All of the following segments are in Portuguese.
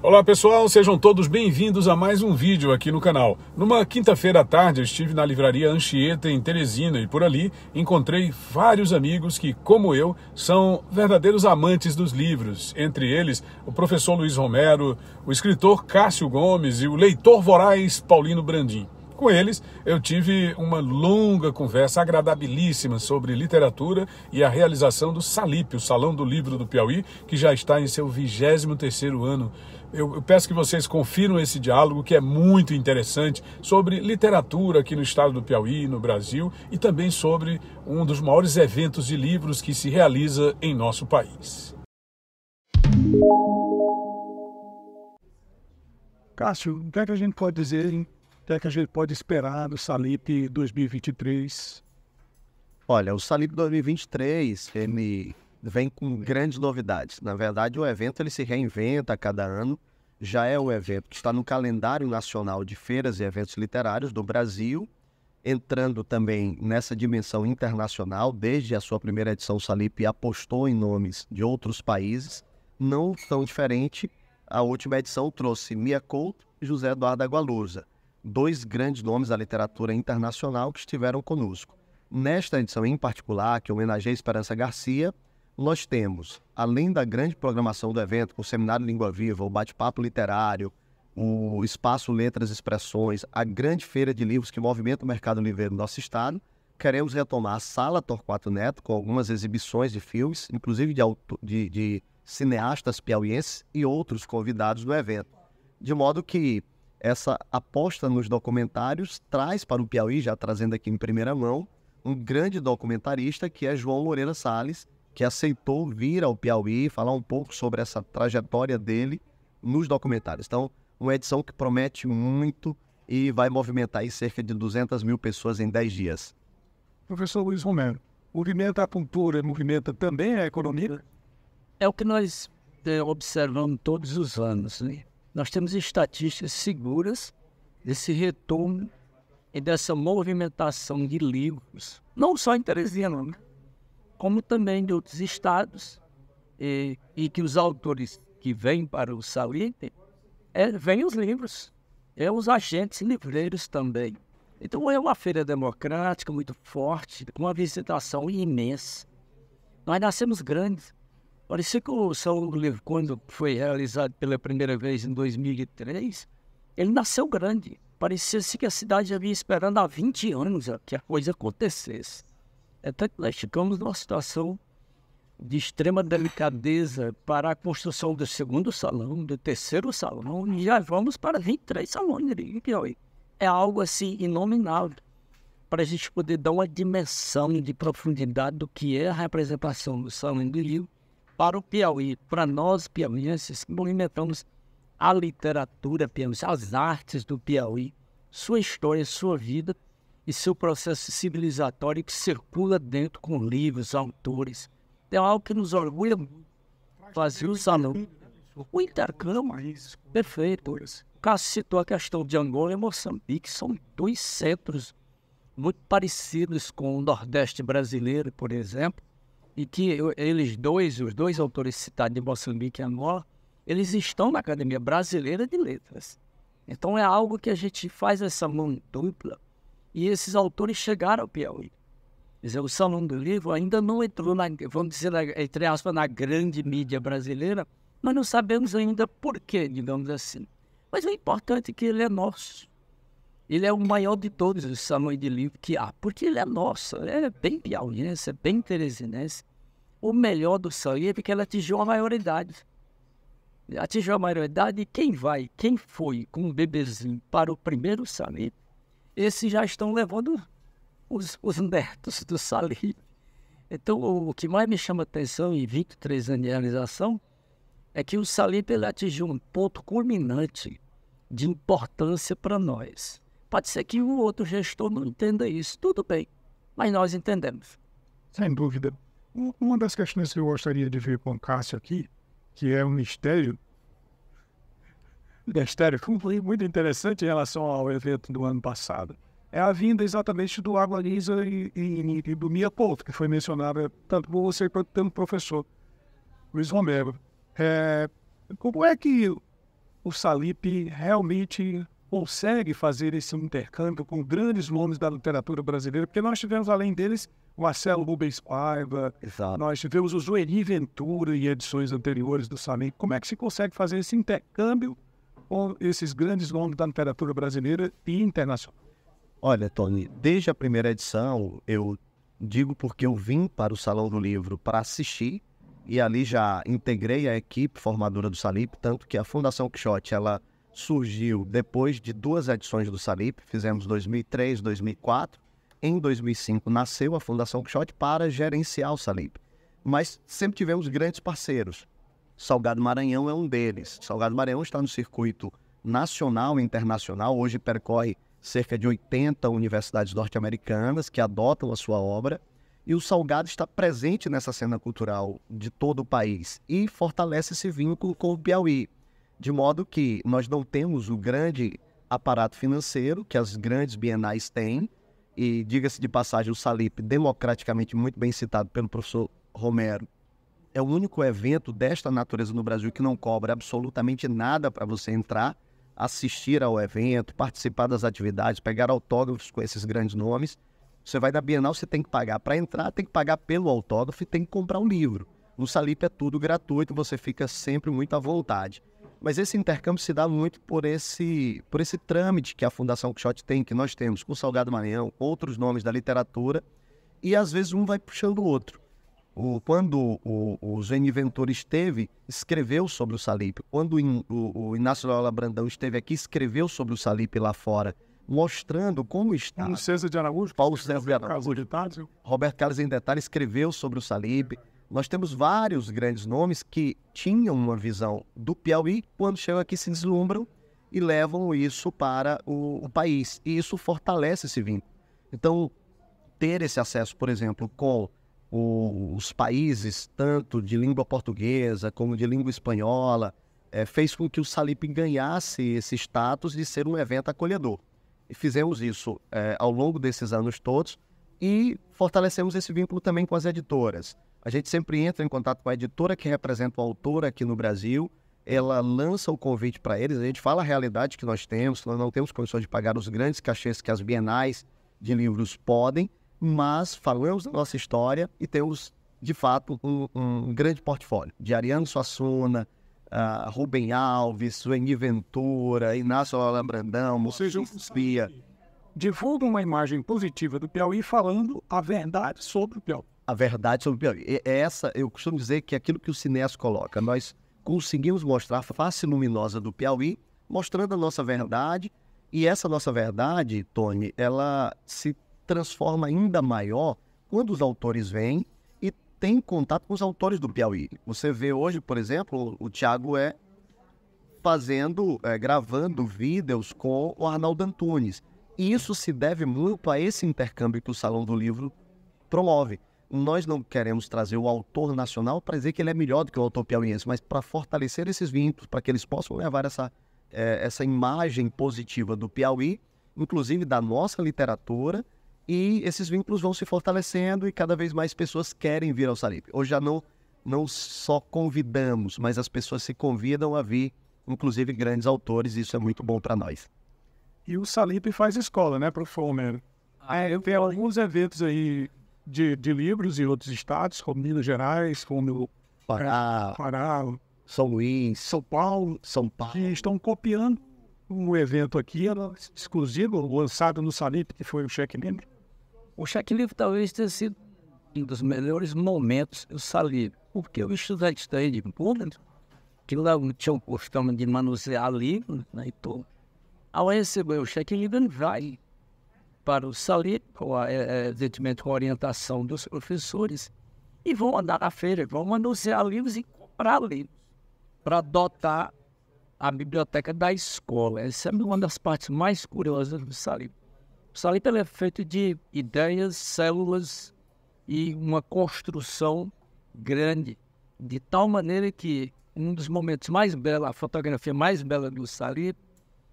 Olá pessoal, sejam todos bem-vindos a mais um vídeo aqui no canal. Numa quinta-feira à tarde eu estive na livraria Anchieta em Teresina e por ali encontrei vários amigos que, como eu, são verdadeiros amantes dos livros. Entre eles, o professor Luiz Romero, o escritor Cássio Gomes e o leitor voraz Paulino Brandim. Com eles, eu tive uma longa conversa agradabilíssima sobre literatura e a realização do Salip, o Salão do Livro do Piauí, que já está em seu 23 terceiro ano eu, eu, peço que vocês confiram esse diálogo que é muito interessante sobre literatura aqui no estado do Piauí, no Brasil, e também sobre um dos maiores eventos de livros que se realiza em nosso país. Cássio, o que, é que a gente pode dizer, hein? o que, é que a gente pode esperar do Salip 2023? Olha, o Salip 2023, ele vem com grandes novidades. Na verdade, o evento ele se reinventa a cada ano. Já é um evento que está no calendário nacional de feiras e eventos literários do Brasil, entrando também nessa dimensão internacional. Desde a sua primeira edição, Salip apostou em nomes de outros países, não tão diferente. A última edição trouxe Mia Couto e José Eduardo Agualusa, dois grandes nomes da literatura internacional que estiveram conosco. Nesta edição em particular, que homenageia Esperança Garcia, nós temos, além da grande programação do evento, o Seminário Língua Viva, o bate-papo literário, o espaço Letras e Expressões, a grande feira de livros que movimenta o mercado livreiro do no nosso estado, queremos retomar a Sala Torquato Neto com algumas exibições de filmes, inclusive de, de, de cineastas piauienses e outros convidados do evento. De modo que essa aposta nos documentários traz para o Piauí, já trazendo aqui em primeira mão, um grande documentarista que é João Moreira Salles, que aceitou vir ao Piauí falar um pouco sobre essa trajetória dele nos documentários. Então, uma edição que promete muito e vai movimentar aí cerca de 200 mil pessoas em 10 dias. Professor Luiz Romero, movimenta a cultura, movimenta também a economia? É o que nós é, observamos todos os anos. Né? Nós temos estatísticas seguras desse retorno e dessa movimentação de livros, não só em Teresina, né? como também de outros estados, e, e que os autores que vêm para o Salitre, é, vêm os livros, é os agentes livreiros também. Então é uma feira democrática muito forte, com uma visitação imensa. Nós nascemos grandes. Parecia que o São Livro, quando foi realizado pela primeira vez em 2003, ele nasceu grande. Parecia-se que a cidade havia esperando há 20 anos que a coisa acontecesse. Até que nós ficamos numa situação de extrema delicadeza para a construção do segundo salão, do terceiro salão, e já vamos para 23 salões em Piauí. É algo assim inominável para a gente poder dar uma dimensão de profundidade do que é a representação do salão do Rio para o Piauí, para nós piauienses que movimentamos a literatura piauiense, as artes do Piauí, sua história, sua vida, e seu processo civilizatório que circula dentro com livros, autores. Então, é algo que nos orgulha muito. Fazer o salão. O intercâmbio, perfeito. Cássio citou a questão de Angola e Moçambique, são dois centros muito parecidos com o Nordeste brasileiro, por exemplo, e que eles dois, os dois autores citados de Moçambique e Angola, eles estão na Academia Brasileira de Letras. Então é algo que a gente faz essa mão dupla e esses autores chegaram ao Piauí. dizer, o Salão do Livro ainda não entrou, na, vamos dizer, na, entre aspas, na grande mídia brasileira, mas não sabemos ainda por quê, digamos assim. Mas o importante é que ele é nosso. Ele é o maior de todos os salões de livro que há, porque ele é nosso, ele é bem piauiense, é bem teresinense. O melhor do salão é porque ele atingiu a maioridade. Atingiu a maioridade e quem vai, quem foi com um bebezinho para o primeiro salão esses já estão levando os, os netos do Salim. Então, o, o, que mais me chama atenção em 23 anos de realização é que o Salip ele atingiu um ponto culminante de importância para nós. Pode ser que o outro gestor não entenda isso, tudo bem, mas nós entendemos. Sem dúvida. Uma das questões que eu gostaria de ver com o Cássio aqui, que é um mistério, da foi muito interessante em relação ao evento do ano passado é a vinda exatamente do Água Lisa e, e, e do Mia Couto, que foi mencionada tanto por você quanto pelo professor Luiz Romero. É, como é que o Salipe realmente consegue fazer esse intercâmbio com grandes nomes da literatura brasileira? Porque nós tivemos, além deles, o Marcelo Rubens Paiva, Exato. nós tivemos o Zueni Ventura em edições anteriores do Salipe. Como é que se consegue fazer esse intercâmbio com esses grandes nomes da literatura brasileira e internacional? Olha, Tony, desde a primeira edição, eu digo porque eu vim para o Salão do Livro para assistir e ali já integrei a equipe formadora do Salip, tanto que a Fundação Quixote, ela surgiu depois de duas edições do Salip, fizemos 2003, 2004. Em 2005 nasceu a Fundação Quixote para gerenciar o Salip. Mas sempre tivemos grandes parceiros. Salgado Maranhão é um deles. Salgado Maranhão está no circuito nacional e internacional, hoje percorre cerca de 80 universidades norte-americanas que adotam a sua obra. E o Salgado está presente nessa cena cultural de todo o país e fortalece esse vínculo com o Piauí, de modo que nós não temos o grande aparato financeiro que as grandes bienais têm. E diga-se de passagem, o Salip, democraticamente muito bem citado pelo professor Romero, é o único evento desta natureza no Brasil que não cobra absolutamente nada para você entrar, assistir ao evento, participar das atividades, pegar autógrafos com esses grandes nomes. Você vai da Bienal, você tem que pagar para entrar, tem que pagar pelo autógrafo e tem que comprar o um livro. No Salip é tudo gratuito, você fica sempre muito à vontade. Mas esse intercâmbio se dá muito por esse, por esse trâmite que a Fundação Quixote tem, que nós temos com Salgado Maranhão, outros nomes da literatura, e às vezes um vai puxando o outro. O, quando o, o Geni Ventura esteve, escreveu sobre o Salipe. Quando o, o, o Inácio Lola Brandão esteve aqui, escreveu sobre o Salipe lá fora, mostrando como está. Paulo César de Araújo. Paulo César de Araújo. tarde. Roberto Carlos em detalhe escreveu sobre o Salipe. Nós temos vários grandes nomes que tinham uma visão do Piauí, quando chegam aqui se deslumbram e levam isso para o, o país. E isso fortalece esse vínculo. Então, ter esse acesso, por exemplo, com o, os países, tanto de língua portuguesa como de língua espanhola, é, fez com que o Salip ganhasse esse status de ser um evento acolhedor. E fizemos isso é, ao longo desses anos todos e fortalecemos esse vínculo também com as editoras. A gente sempre entra em contato com a editora que representa o autor aqui no Brasil, ela lança o convite para eles, a gente fala a realidade que nós temos, nós não temos condições de pagar os grandes cachês que as bienais de livros podem, mas falamos da nossa história e temos, de fato, um, um grande portfólio de Ariano Suassuna, uh, Rubem Alves, Sueni Ventura, Inácio Alain Brandão, Ou seja, Espia. Divulga uma imagem positiva do Piauí falando a verdade sobre o Piauí. A verdade sobre o Piauí. E essa, eu costumo dizer que é aquilo que o Cinesto coloca. Nós conseguimos mostrar a face luminosa do Piauí, mostrando a nossa verdade. E essa nossa verdade, Tony, ela se transforma ainda maior quando os autores vêm e têm contato com os autores do Piauí. Você vê hoje, por exemplo, o Tiago é fazendo, é, gravando vídeos com o Arnaldo Antunes. E isso se deve muito a esse intercâmbio que o Salão do Livro promove. Nós não queremos trazer o autor nacional para dizer que ele é melhor do que o autor piauiense, mas para fortalecer esses vínculos, para que eles possam levar essa, é, essa imagem positiva do Piauí, inclusive da nossa literatura, e esses vínculos vão se fortalecendo e cada vez mais pessoas querem vir ao Salipe. Hoje já não, não só convidamos, mas as pessoas se convidam a vir, inclusive grandes autores, e isso é muito bom para nós. E o Salipe faz escola, né, o Romero? Ah, eu tenho alguns eventos aí de, de livros em outros estados, como Minas Gerais, como Pará, é, Pará São Luís, São Paulo, São Paulo, que estão copiando um evento aqui exclusivo lançado no Salip, que foi o Cheque Limit. O Cheque Livro talvez tenha sido um dos melhores momentos eu sali, porque o estudante daí de Poland, que lá tinha o costume de manusear livro, né, então, ao receber o Cheque ele vai para o sali, com é, é, evidentemente com a orientação dos professores, e vão andar na feira, vão manusear livros e comprar livros para dotar a biblioteca da escola. Essa é uma das partes mais curiosas do Salib. O Salito então é feito de ideias, células e uma construção grande, de tal maneira que um dos momentos mais belos, a fotografia mais bela do Salito,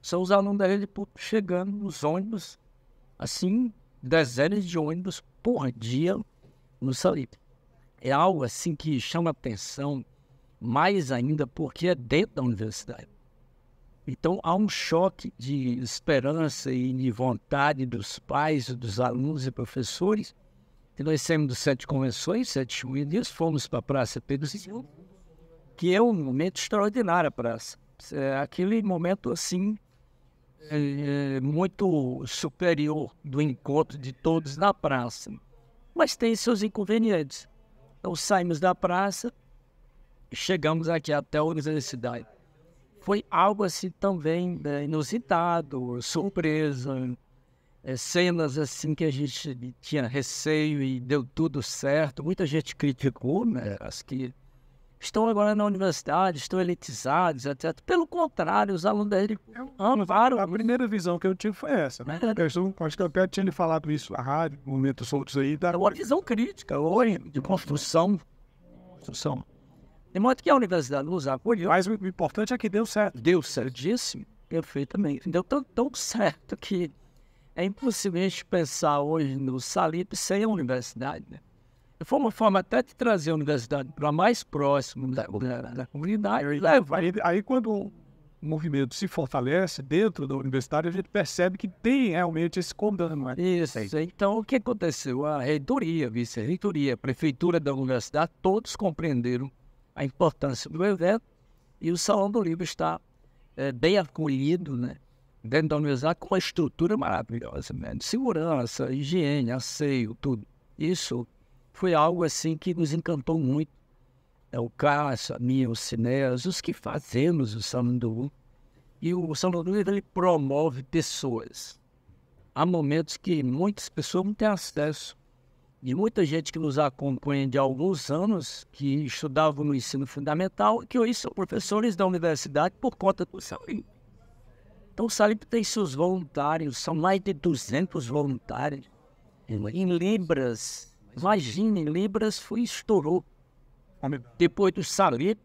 são os alunos da rede pública chegando nos ônibus, assim, dezenas de ônibus por dia no Salito. É algo assim que chama atenção, mais ainda porque é dentro da universidade. Então, há um choque de esperança e de vontade dos pais, dos alunos e professores. E nós saímos do Sete Convenções, Sete Juízes, fomos para a Praça Pedro II, que é um momento extraordinário a praça. É aquele momento, assim, é, é, muito superior do encontro de todos na praça. Mas tem seus inconvenientes. Então, saímos da praça e chegamos aqui até a universidade foi algo assim também né, inusitado, surpresa, é, cenas assim que a gente tinha receio e deu tudo certo. Muita gente criticou, né? As que estão agora na universidade, estão elitizados, etc. Pelo contrário, os alunos dele é amaram. A primeira visão que eu tive foi essa, né? É. Eu, acho que eu até tinha lhe falado isso na rádio, momentos outros aí. Da... É uma visão crítica, de construção. Construção. De modo que a Universidade nos acolheu. Mas o importante é que deu certo. Deu certíssimo, perfeitamente. Deu tão, tão certo que é impossível a gente pensar hoje no Salip sem a universidade. Né? Foi uma forma até de trazer a universidade para mais próximo da, da, da comunidade. Aí, aí, aí, quando o movimento se fortalece dentro da universidade, a gente percebe que tem realmente esse condano. Né? Isso. Aí. Então, o que aconteceu? A reitoria, vice-reitoria, prefeitura da universidade, todos compreenderam a importância do evento e o Salão do Livro está é, bem acolhido, né? Dentro da universidade, com uma estrutura maravilhosa, né? De segurança, higiene, asseio, tudo. Isso foi algo assim que nos encantou muito. É o Cássio, a minha, o Cineas, os que fazemos o Livro. E o Sandu ele promove pessoas. Há momentos que muitas pessoas não têm acesso de muita gente que nos acompanha de alguns anos, que estudavam no ensino fundamental que hoje são professores da universidade por conta do Salip. Então, o Salip tem seus voluntários, são mais de 200 voluntários em Libras. Imagine, Libras foi estourou. Depois do Salip,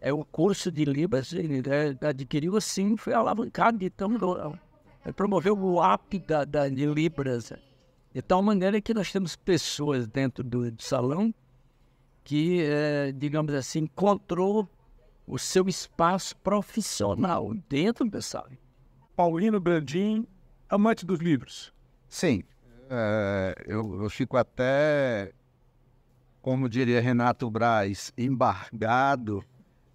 é o curso de Libras, ele né, adquiriu assim, foi alavancado de tão. É, promoveu o app da, da, de Libras. De tal maneira que nós temos pessoas dentro do, do salão que, é, digamos assim, encontrou o seu espaço profissional dentro do salão. Paulino Brandim, amante dos livros. Sim, é, eu, eu fico até, como diria Renato Braz, embargado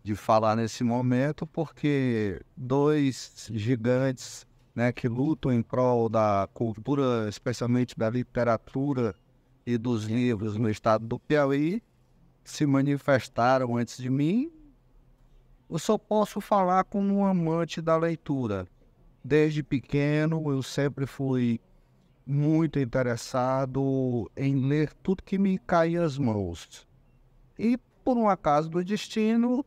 de falar nesse momento, porque dois gigantes né, que lutam em prol da cultura, especialmente da literatura e dos livros no estado do Piauí, se manifestaram antes de mim. Eu só posso falar como um amante da leitura. Desde pequeno eu sempre fui muito interessado em ler tudo que me caía às mãos. E por um acaso do destino,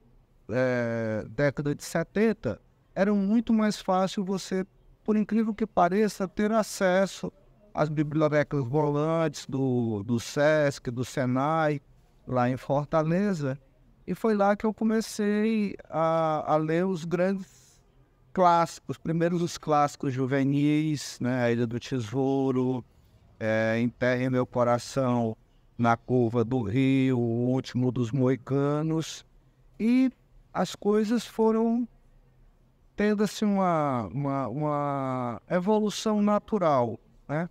é, década de 70, era muito mais fácil você por incrível que pareça, ter acesso às bibliotecas volantes do, do SESC, do SENAI, lá em Fortaleza. E foi lá que eu comecei a, a ler os grandes clássicos, primeiros os clássicos juvenis, né? A Ilha do Tesouro, é, Enterre Meu Coração na Curva do Rio, O Último dos Moicanos. E as coisas foram entenda-se uma, uma, uma evolução natural, né?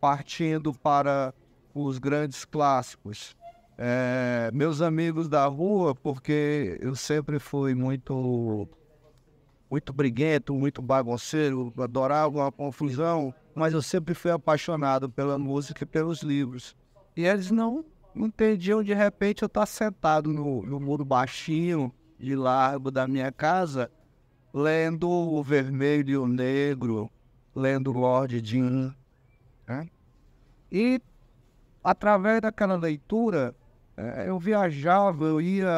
partindo para os grandes clássicos. É, meus amigos da rua, porque eu sempre fui muito muito briguento, muito bagunceiro, adorava uma confusão, mas eu sempre fui apaixonado pela música e pelos livros. E eles não entendiam, de repente, eu estar sentado no, no muro baixinho, de largo da minha casa, lendo o vermelho e o negro, lendo Lord Jim. Né? E através daquela leitura, é, eu viajava, eu ia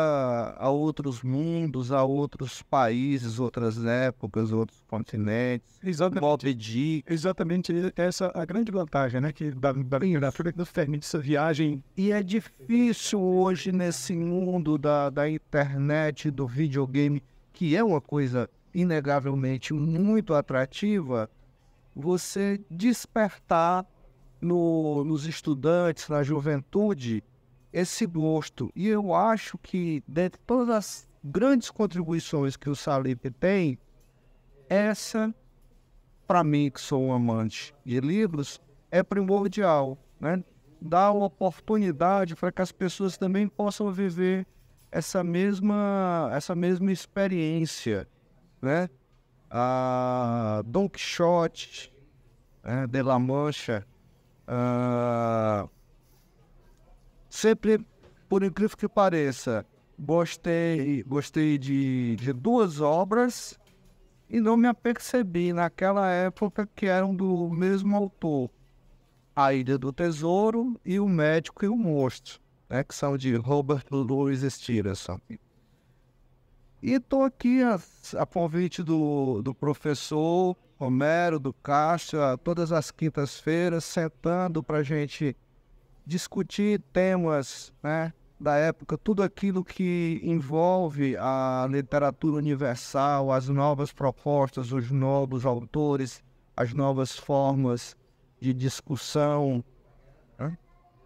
a outros mundos, a outros países, outras épocas, outros continentes. Exatamente. Exatamente essa é a grande vantagem, né? Que da, da literatura que nos permite essa viagem. E é difícil hoje nesse mundo da, da internet, do videogame, que é uma coisa inegavelmente muito atrativa, você despertar no, nos estudantes, na juventude, esse gosto. E eu acho que, dentre todas as grandes contribuições que o Salip tem, essa, para mim, que sou um amante de livros, é primordial. Né? Dá uma oportunidade para que as pessoas também possam viver essa mesma, essa mesma experiência né? a Don Quixote, né? de La Mancha. sempre, por incrível que pareça, gostei, gostei de, de duas obras e não me apercebi naquela época que eram do mesmo autor. A Ilha do Tesouro e O Médico e o Monstro, né, que são de Robert Louis Stevenson. E estou aqui a, a, convite do, do professor Romero, do Castro, todas as quintas-feiras, sentando para a gente discutir temas né, da época, tudo aquilo que envolve a literatura universal, as novas propostas, os novos autores, as novas formas de discussão. Né?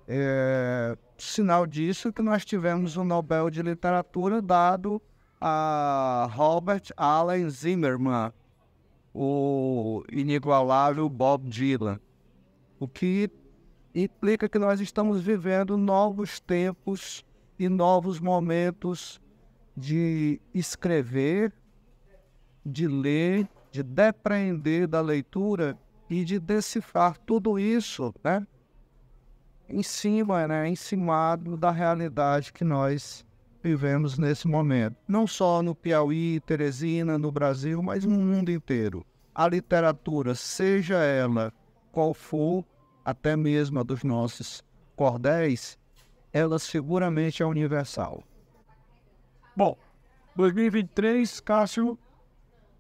É, sinal disso é que nós tivemos o Nobel de Literatura dado a Robert Allen Zimmerman, o inigualável Bob Dylan, o que implica que nós estamos vivendo novos tempos e novos momentos de escrever, de ler, de depreender da leitura e de decifrar tudo isso, né? Em cima, né? Em cima da realidade que nós vivemos nesse momento, não só no Piauí, Teresina, no Brasil, mas no mundo inteiro. A literatura, seja ela qual for, até mesmo a dos nossos cordéis, ela seguramente é universal. Bom, 2023, Cássio,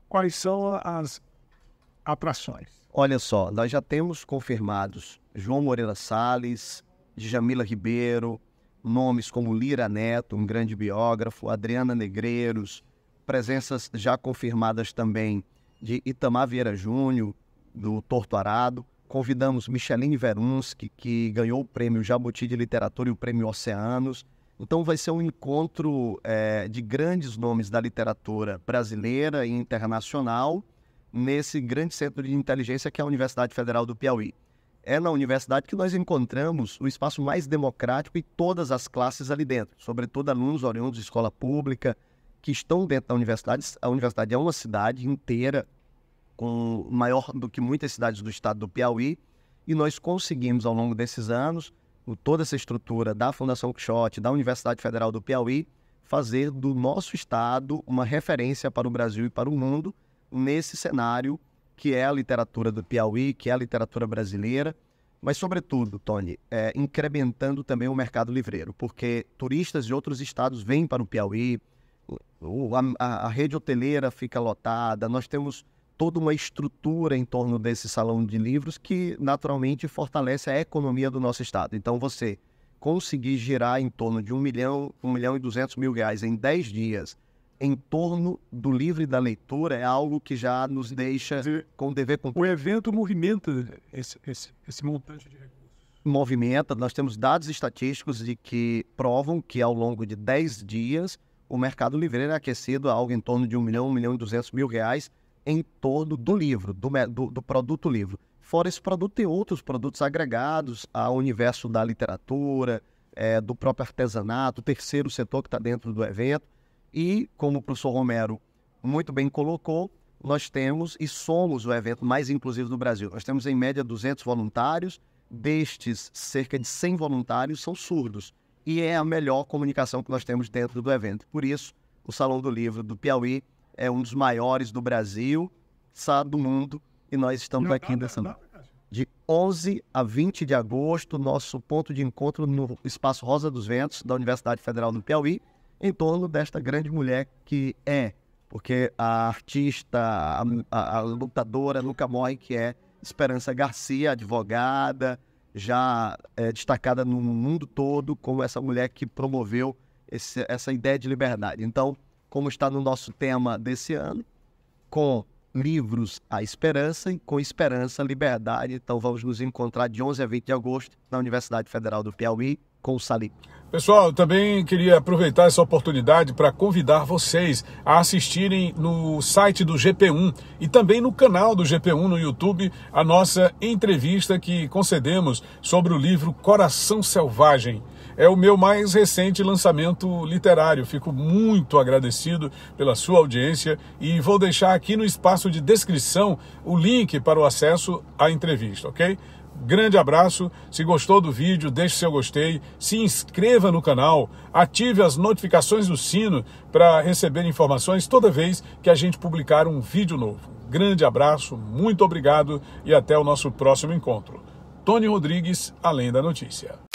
quais são as atrações? Olha só, nós já temos confirmados João Moreira Salles, Jamila Ribeiro, nomes como Lira Neto, um grande biógrafo, Adriana Negreiros, presenças já confirmadas também de Itamar Vieira Júnior, do Torto Arado. Convidamos Micheline Verunski, que ganhou o prêmio Jabuti de Literatura e o prêmio Oceanos. Então vai ser um encontro é, de grandes nomes da literatura brasileira e internacional nesse grande centro de inteligência que é a Universidade Federal do Piauí. É na universidade que nós encontramos o espaço mais democrático e todas as classes ali dentro, sobretudo alunos oriundos de escola pública, que estão dentro da universidade. A universidade é uma cidade inteira, com maior do que muitas cidades do estado do Piauí, e nós conseguimos, ao longo desses anos, toda essa estrutura da Fundação Quixote, da Universidade Federal do Piauí, fazer do nosso estado uma referência para o Brasil e para o mundo nesse cenário que é a literatura do Piauí, que é a literatura brasileira, mas, sobretudo, Tony, é, incrementando também o mercado livreiro, porque turistas de outros estados vêm para o Piauí, a, a rede hoteleira fica lotada, nós temos toda uma estrutura em torno desse salão de livros que, naturalmente, fortalece a economia do nosso estado. Então, você conseguir girar em torno de 1 milhão, 1 milhão e 200 mil reais em 10 dias em torno do livro e da leitura é algo que já nos deixa dizer, com dever cumprido. O evento movimenta esse, esse, esse montante de recursos. Movimenta, nós temos dados estatísticos de que provam que ao longo de 10 dias o mercado livreiro é aquecido a algo em torno de 1 milhão, 1 milhão e 200 mil reais em torno do livro, do, do, do produto livro. Fora esse produto, tem outros produtos agregados ao universo da literatura, é, do próprio artesanato, terceiro setor que está dentro do evento. E, como o professor Romero muito bem colocou, nós temos e somos o evento mais inclusivo do Brasil. Nós temos, em média, 200 voluntários. Destes, cerca de 100 voluntários são surdos. E é a melhor comunicação que nós temos dentro do evento. Por isso, o Salão do Livro do Piauí é um dos maiores do Brasil, sabe, do mundo. E nós estamos aqui nessa... noite. de 11 a 20 de agosto, nosso ponto de encontro no Espaço Rosa dos Ventos da Universidade Federal do Piauí em torno desta grande mulher que é, porque a artista, a, a, a lutadora nunca morre, que é Esperança Garcia, advogada, já é, destacada no mundo todo como essa mulher que promoveu esse, essa ideia de liberdade. Então, como está no nosso tema desse ano, com livros A Esperança e com Esperança Liberdade. Então, vamos nos encontrar de 11 a 20 de agosto na Universidade Federal do Piauí, com o Salim. Pessoal, também queria aproveitar essa oportunidade para convidar vocês a assistirem no site do GP1 e também no canal do GP1 no YouTube a nossa entrevista que concedemos sobre o livro Coração Selvagem. É o meu mais recente lançamento literário. Fico muito agradecido pela sua audiência e vou deixar aqui no espaço de descrição o link para o acesso à entrevista, ok? Grande abraço. Se gostou do vídeo, deixe seu gostei, se inscreva no canal, ative as notificações do sino para receber informações toda vez que a gente publicar um vídeo novo. Grande abraço, muito obrigado e até o nosso próximo encontro. Tony Rodrigues, Além da Notícia.